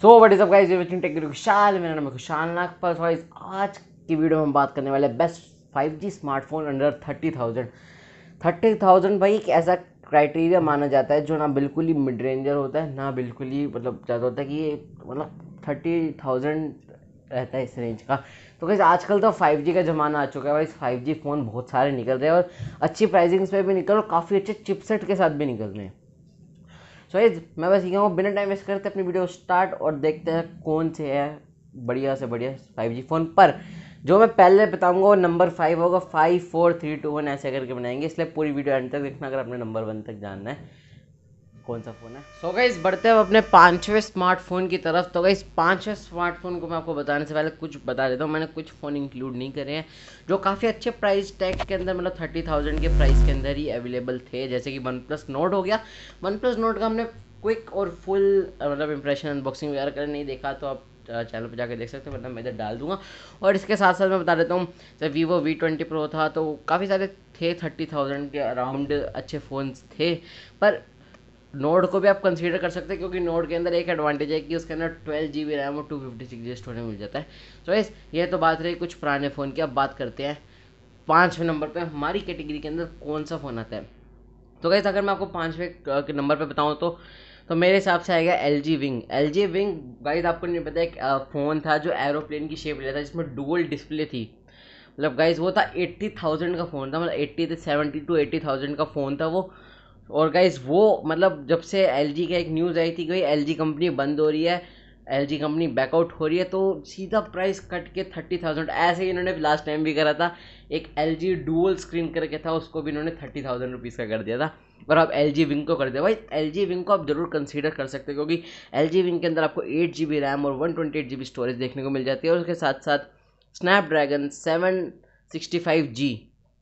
so what is up मेरा नाम है खुशाल नागपाल वाइज आज की वीडियो में हम बात करने वाले बेस्ट 5G स्मार्टफोन अंडर 30,000 30,000 भाई एक ऐसा क्राइटेरिया माना जाता है जो ना बिल्कुल ही मिड रेंजर होता है ना बिल्कुल ही मतलब ज़्यादा होता है कि ये मतलब थर्टी थाउजेंड रहता है इस रेंज का तो कैसे आजकल तो 5G का ज़माना आ चुका है भाई जी फ़ोन बहुत सारे निकल रहे हैं और अच्छी प्राइजिंग्स पर भी निकल और काफ़ी अच्छे चिपसेट के साथ भी निकल रहे हैं सो so, मैं बस ये कहूँ बिना टाइम वेस्ट करते अपनी वीडियो स्टार्ट और देखते हैं कौन से है बढ़िया से बढ़िया फाइव जी फ़ोन पर जो मैं पहले बताऊंगा वो नंबर फाइव होगा five four three two one ऐसे करके बनाएंगे इसलिए पूरी वीडियो एंड तक देखना अगर अपने नंबर वन तक जानना है कौन सा फ़ोन है सो so बढ़ते हैं अपने पाँचवें स्मार्टफोन की तरफ तो गई पाँचवें स्मार्टफोन को मैं आपको बताने से पहले कुछ बता देता हूँ मैंने कुछ फ़ोन इंक्लूड नहीं करे हैं जो काफ़ी अच्छे प्राइस टैग के अंदर मतलब थर्टी थाउजेंड के प्राइस के अंदर ही अवेलेबल थे जैसे कि वन प्लस नोट हो गया वन प्लस नोट का हमने क्विक और फुल मतलब इंप्रेशन अनबॉक्सिंग वगैरह कर नहीं देखा तो आप चैनल पर जाकर देख सकते हो मतलब मैं इधर डाल दूंगा और इसके साथ साथ मैं बता देता हूँ जब वीवो वी ट्वेंटी प्रो था तो काफ़ी सारे थे थर्टी थाउजेंड के अराउंड अच्छे फ़ोन्स थे पर नोड को भी आप कंसीडर कर सकते हैं क्योंकि नोड के अंदर एक एडवांटेज है कि उसके अंदर ट्वेल्व जी बी रैम और two fifty six G storage मिल जाता है सो so, इस ये तो बात रही कुछ पुराने फ़ोन की अब बात करते हैं पाँचवें नंबर पर हमारी कैटेगरी के अंदर कौन सा फ़ोन आता है तो गैस अगर मैं आपको पाँचवें नंबर पर बताऊँ तो तो मेरे हिसाब से आएगा L G wing L G wing guys आपको नहीं पता एक फ़ोन था जो एरोप्लेन की शेप लिया था जिसमें डुअल डिस्प्ले थी मतलब गाइज वो था एट्टी थाउजेंड का फ़ोन था मतलब एट्टी से सेवेंटी टू एट्टी थाउजेंड का फ़ोन था वो और गाइज वो मतलब जब से एल जी का एक न्यूज़ आई थी कि एल जी कंपनी बंद हो रही है एल जी कंपनी बैकआउट हो रही है तो सीधा प्राइस कट के थर्टी थाउजेंड ऐसे ही इन्होंने लास्ट टाइम भी करा था एक एल जी डूअल स्क्रीन करके था उसको भी इन्होंने थर्टी थाउजेंड रुपीज़ का कर दिया था और आप एल जी विंग को कर दिया भाई एल जी विंग को आप जरूर कंसिडर कर सकते हो क्योंकि एल जी विंग के अंदर आपको एट जी बी रैम और one twenty eight G B storage देखने को मिल जाती है और उसके साथ साथ Snapdragon seven sixty five G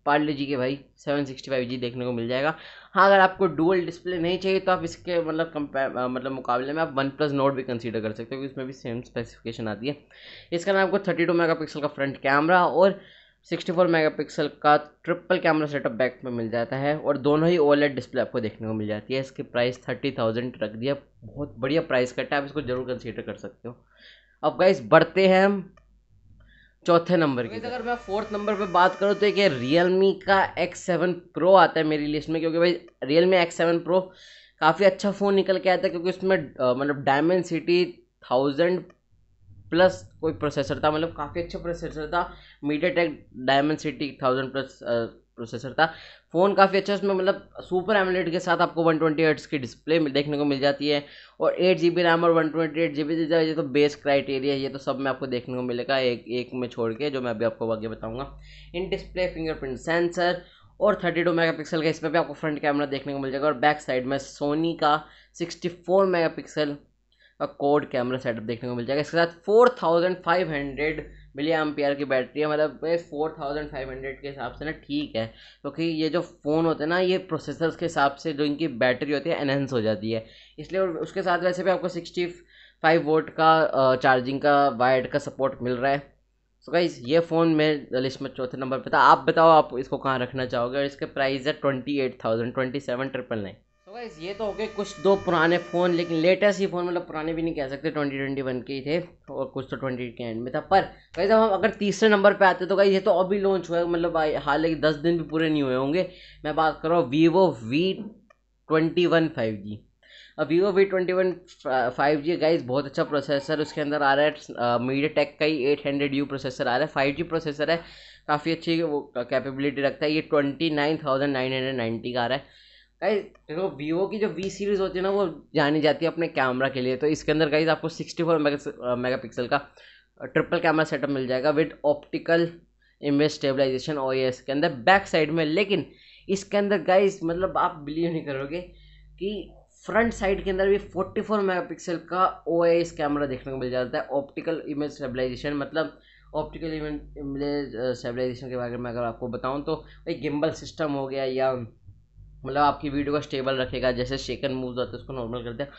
जी लीजिए भाई सेवन सिक्सटी फाइव जी देखने को मिल जाएगा हाँ अगर आपको डुअल डिस्प्ले नहीं चाहिए तो आप इसके मतलब कंपेयर मतलब मुकाबले में आप वन प्लस नोट भी कंसीडर कर सकते हो क्योंकि इसमें भी सेम स्पेसिफिकेशन आती है इसका नाम आपको थर्टी टू मेगा पिक्सल का फ्रंट कैमरा और सिक्सटी फोर मेगा पिक्सल का ट्रिपल कैमरा सेटअप बैक में मिल जाता है और दोनों ही ओलेट डिस्प्ले आपको देखने को मिल जाती है इसकी प्राइस थर्टी थाउजेंड रख दिया बहुत बढ़िया प्राइस कट है आप इसको जरूर कंसीडर कर सकते हो अब गाइस बढ़ते हैं हम चौथे नंबर की अगर मैं फोर्थ नंबर पे बात करूँ तो एक रियल का एक्स सेवन प्रो आता है मेरी लिस्ट में क्योंकि भाई Realme X seven pro काफ़ी अच्छा फ़ोन निकल के आता है क्योंकि उसमें मतलब डायमंड सिटी थाउजेंड प्लस कोई प्रोसेसर था मतलब काफ़ी अच्छा प्रोसेसर था MediaTek Dimensity thousand plus processor था फ़ोन काफ़ी अच्छा उसमें मतलब सुपर एमलेट के साथ आपको वन ट्वेंटी एट्स की डिस्प्ले देखने को मिल जाती है और एट जी बी रैम और one twenty eight G B ये तो बेस क्राइटेरिया ये तो सब में आपको देखने को मिलेगा एक एक में छोड़ के जो मैं अभी आपको आगे बताऊँगा इन डिस्प्ले फिंगरप्रिंट सेंसर और थर्टी टू मेगा पिक्सल का इसमें भी आपको फ्रंट कैमरा देखने को मिल जाएगा और बैक साइड में सोनी का सिक्सटी फोर मेगा पिक्सल का कोड कैमरा सेटअप देखने को मिल जाएगा इसके साथ four thousand five hundred milli M की बैटरी है मतलब ये फोर थाउजेंड फाइव हंड्रेड के हिसाब से ना ठीक है क्योंकि तो ये जो फ़ोन होते हैं ना ये प्रोसेसर्स के हिसाब से जो इनकी बैटरी होती है एनहेंस हो जाती है इसलिए उसके साथ वैसे भी आपको सिक्सटी फाइव वोट का चार्जिंग का वायर्ड का सपोर्ट मिल रहा है सो so गाइज ये फ़ोन मेरे लिस्ट में चौथे नंबर पे था आप बताओ आप इसको कहाँ रखना चाहोगे और इसके प्राइस है twenty eight thousand twenty seven triple nine guys ये तो हो गए कुछ दो पुराने फ़ोन लेकिन लेटेस्ट ही फ़ोन मतलब पुराने भी नहीं कह सकते ट्वेंटी ट्वेंटी वन के ही थे और कुछ तो ट्वेंटी के एंड में था पर गाइस अब हम अगर तीसरे नंबर पे आते तो गाइस ये तो अभी लॉन्च हुआ है मतलब हालांकि दस दिन भी पूरे नहीं हुए होंगे मैं बात कर रहा हूँ Vivo V twenty one five G अब Vivo V twenty one five G guys बहुत अच्छा प्रोसेसर उसके अंदर आ रहा है मीडिया टेक का ही एट हंड्रेड यू प्रोसेसर आ रहा है फाइव जी प्रोसेसर है काफ़ी अच्छी वो कैपेबिलिटी रखता है ये twenty nine thousand nine hundred ninety का आ रहा है गाइज देखो वीवो की जो वी सीरीज़ होती है ना वो जानी जाती है अपने कैमरा के लिए तो इसके अंदर गाइज आपको सिक्सटी फोर मेगा पिक्सल का ट्रिपल कैमरा सेटअप मिल जाएगा with optical image stabilisation O S के अंदर बैक साइड में लेकिन इसके अंदर गाइज मतलब आप बिलीव नहीं करोगे कि फ्रंट साइड के अंदर भी 44 पिक्सल का ओ कैमरा देखने को मिल जाता है ऑप्टिकल इमेज स्टेबलाइजेशन मतलब ऑप्टिकल इमेज स्टेबलाइजेशन के बारे में अगर आपको बताऊँ तो एक गिम्बल सिस्टम हो गया या मतलब आपकी वीडियो को स्टेबल रखेगा जैसे शेकन मूव होता है उसको नॉर्मल करते हैं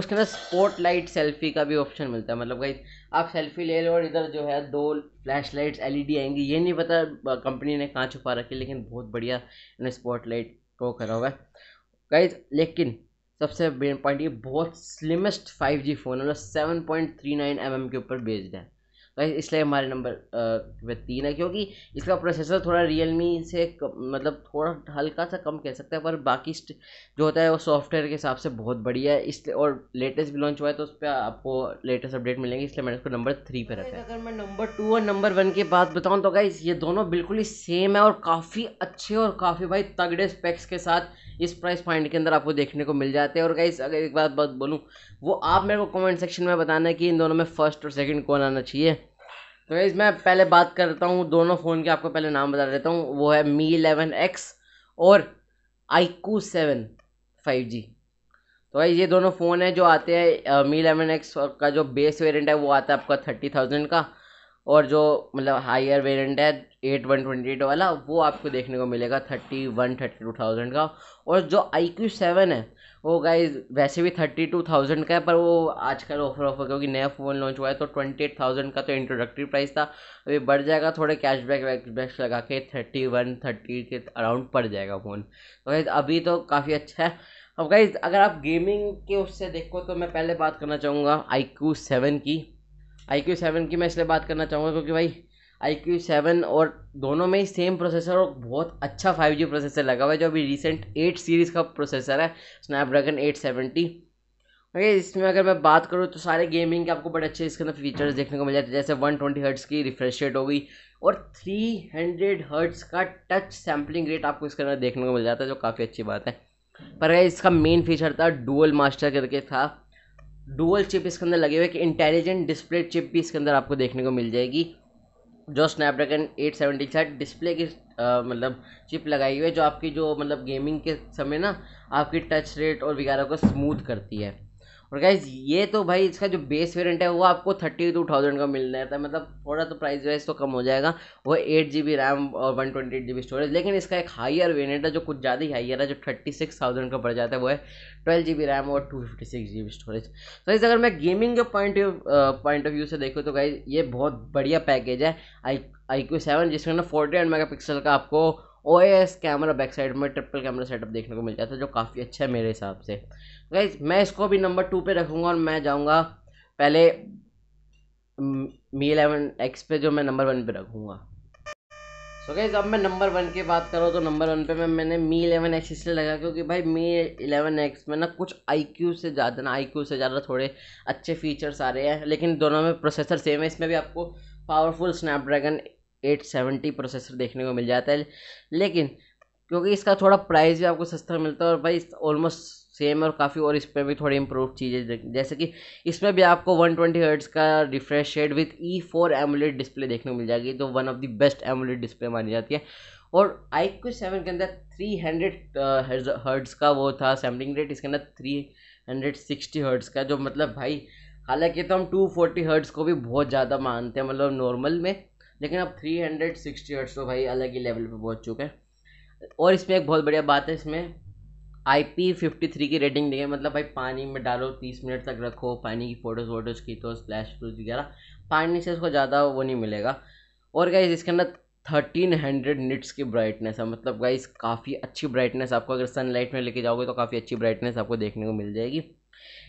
उसके अंदर स्पॉट लाइट सेल्फी का भी ऑप्शन मिलता है मतलब भाई आप सेल्फी ले लो और इधर जो है दो फ्लैश लाइट्स एल आएंगी ये नहीं पता कंपनी ने कहाँ छुपा रखी लेकिन बहुत बढ़िया इन्हें स्पॉट लाइट को करा हुआ है गाइज लेकिन सबसे मेन पॉइंट ये बहुत स्लिमेस्ट 5G फ़ोन है मतलब seven point three nine M M के ऊपर बेस्ड है गाइस इसलिए हमारे नंबर पे तीन है क्योंकि इसका प्रोसेसर थोड़ा रियलमी से मतलब थोड़ा हल्का सा कम कह सकते हैं पर बाकी जो होता है वो सॉफ्टवेयर के हिसाब से बहुत बढ़िया है इसलिए और लेटेस्ट भी लॉन्च हुआ है तो उस पर आपको लेटेस्ट अपडेट मिलेंगे इसलिए मैंने इसको नंबर थ्री पर रखा है अगर मैं नंबर टू और नंबर वन की बात बताऊँ तो गाइस ये दोनों बिल्कुल ही सेम है और काफ़ी अच्छे और काफ़ी भाई तगड़े स्पेक्स के साथ इस प्राइस पॉइंट के अंदर आपको देखने को मिल जाते हैं और गाइस अगर एक बात बात बोलूँ वो आप मेरे को कमेंट सेक्शन में बताना कि इन दोनों में फर्स्ट और सेकंड कौन आना चाहिए तो गाइज़ मैं पहले बात करता हूँ दोनों फ़ोन के आपको पहले नाम बता देता हूँ वो है मी इलेवन एक्स और आईकू सेवन फाइव जी तो भाई ये दोनों फ़ोन है जो आते हैं मी इलेवन एक्स का जो बेस वेरिएंट है वो आता है आपका थर्टी थाउजेंड का और जो मतलब हायर वेरिएंट है एट वन ट्वेंटी एट वाला वो आपको देखने को मिलेगा thirty one thirty two thousand का और जो आई क्यू सेवन है वो गाइज वैसे भी थर्टी टू थाउजेंड का है पर वो आजकल ऑफर ऑफर क्योंकि नया फ़ोन लॉन्च हुआ है तो ट्वेंटी एट थाउजेंड का तो इंट्रोडक्टरी प्राइस था अभी बढ़ जाएगा थोड़े कैशबैक वैकबैक्स लगा के थर्टी वन थर्टी के अराउंड पड़ जाएगा फ़ोन तो गाइज अभी तो काफ़ी अच्छा है अब गाइज अगर आप गेमिंग के उससे देखो तो मैं पहले बात करना चाहूँगा आई क्यू सेवन की आई क्यू सेवन की मैं इसलिए बात करना चाहूँगा क्योंकि भाई आई क्यू सेवन और दोनों में ही सेम प्रोसेसर और बहुत अच्छा फाइव जी प्रोसेसर लगा हुआ है जो अभी रिसेंट एट सीरीज़ का प्रोसेसर है स्नैपड्रैगन एट सेवेंटी ओके इसमें अगर मैं बात करूँ तो सारे गेमिंग के आपको बड़े अच्छे इसके अंदर फीचर्स देखने को मिल जाते हैं जैसे वन ट्वेंटी हर्ट्स की रिफ्रेश रेट गई और थ्री हंड्रेड हर्ट्स का टच सैम्पलिंग रेट आपको इसके अंदर देखने को मिल जाता है जो काफ़ी अच्छी बात है पर इसका मेन फीचर था डुअल मास्टर करके था डुअल चिप इसके अंदर लगे हुए कि इंटेलिजेंट डिस्प्ले चिप भी इसके अंदर आपको देखने को मिल जाएगी जो स्नैपड्रैगन एट सेवेंटी साथ डिस्प्ले की मतलब चिप लगाई हुई है जो आपकी जो मतलब गेमिंग के समय ना आपकी टच रेट और वगैरह को स्मूथ करती है और गाइज ये तो भाई इसका जो बेस वेरियंट है वो आपको थर्टी टू थाउजेंड का मिलने रहता है मतलब थोड़ा तो प्राइस वाइज तो कम हो जाएगा वो एट जी बी रैम और one twenty eight G B storage लेकिन इसका एक हाइयर वेरियंट है जो कुछ ज़्यादा ही हाइयर है जो थर्टी सिक्स थाउजेंड का पड़ जाता है वो है ट्वेल्व जी बी रैम और two fifty six G B storage तो इस अगर मैं गेमिंग के पॉइंट पॉइंट ऑफ व्यू से देखूँ तो गाइज ये बहुत बढ़िया पैकेज है आई आई क्यू सेवन जिसमें ना फोर्टी एंड मेगा पिक्सल का आपको ओ कैमरा बैक साइड में ट्रिपल कैमरा सेटअप देखने को मिल जाता है जो काफ़ी अच्छा है मेरे हिसाब से गाइज मैं इसको भी नंबर टू पे रखूँगा और मैं जाऊँगा पहले मी एलेवन एक्स पे जो मैं नंबर वन पे रखूँगा सो so गाइज अब मैं नंबर वन की बात करूँ तो नंबर वन पे मैं मैंने मी एलेवन एक्स इसलिए लगा क्योंकि भाई मी एलेवन एक्स में ना कुछ आई क्यू से ज़्यादा ना आई क्यू से ज़्यादा थोड़े अच्छे फीचर्स आ रहे हैं लेकिन दोनों में प्रोसेसर सेम है इसमें भी आपको powerful Snapdragon eight seventy processor देखने को मिल जाता है लेकिन क्योंकि इसका थोड़ा प्राइस भी आपको सस्ता मिलता है और भाई ऑलमोस्ट सेम और काफ़ी और इस पर भी थोड़ी इंप्रूव चीज़ें जैसे कि इसमें भी आपको वन ट्वेंटी हर्ट्स का refresh shade with E four AMOLED display देखने को मिल जाएगी जो one of the best AMOLED display मानी जाती है और आई क्यू सेवन के अंदर थ्री हंड्रेड हर्ट्स का वो था सैम्पलिंग रेट इसके अंदर थ्री हंड्रेड सिक्सटी हर्ट्स का जो मतलब भाई हालांकि तो हम टू फोर्टी हर्ट्स को भी बहुत ज़्यादा मानते हैं मतलब नॉर्मल में लेकिन अब थ्री हंड्रेड सिक्सटी हर्ट्स तो भाई अलग ही लेवल पे पहुंच चुके हैं और इसमें एक बहुत बढ़िया बात है इसमें आई पी फिफ्टी थ्री की रेटिंग दी है मतलब भाई पानी में डालो तीस मिनट तक रखो पानी की फ़ोटोज़ वोटोज़ की तो स्प्लैश वगैरह पानी से उसको ज़्यादा वो नहीं मिलेगा और क्या इसके अंदर थर्टीन हंड्रेड निट्स की ब्राइटनेस है मतलब गाइस काफ़ी अच्छी ब्राइटनेस आपको अगर सनलाइट में लेके जाओगे तो काफ़ी अच्छी ब्राइटनेस आपको देखने को मिल जाएगी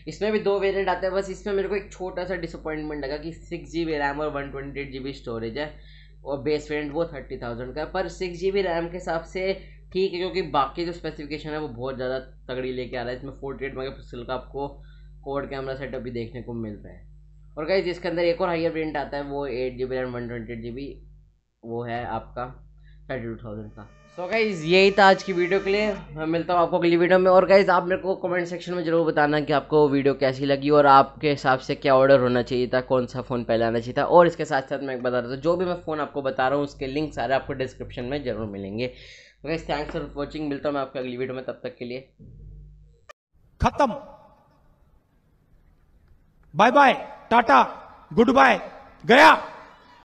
इसमें भी दो वेरिएंट आते हैं बस इसमें मेरे को एक छोटा सा डिसअपॉइंटमेंट लगा कि सिक्स जी बी रैम और one twenty eight G B storage है और बेस वेरिएंट वो थर्टी थाउजेंड का पर सिक्स जी बी रैम के हिसाब से ठीक है क्योंकि बाकी जो स्पेसिफिकेशन है वो बहुत ज़्यादा तगड़ी लेके आ रहा है इसमें फोर्टी एट मेगा पिक्सल का आपको कोड कैमरा सेटअप भी देखने को मिल रहा है और कहीं जिसके अंदर एक और हाइयर वेरियंट आता है वो eight G B RAM one twenty eight G B वो है आपका का सो so गाइज यही था आज की वीडियो के लिए मैं मिलता हूँ आपको अगली वीडियो में और गाइज आप मेरे को कमेंट सेक्शन में जरूर बताना कि आपको वीडियो कैसी लगी और आपके हिसाब से क्या ऑर्डर होना चाहिए था कौन सा फ़ोन पहले आना चाहिए था और इसके साथ साथ मैं एक बता रहा था जो भी मैं फ़ोन आपको बता रहा हूँ उसके लिंक सारे आपको डिस्क्रिप्शन में जरूर मिलेंगे गाइज थैंक्स फॉर वॉचिंग मिलता हूँ मैं आपको अगली वीडियो में तब तक के लिए खत्म बाय बाय टाटा गुड बाय गया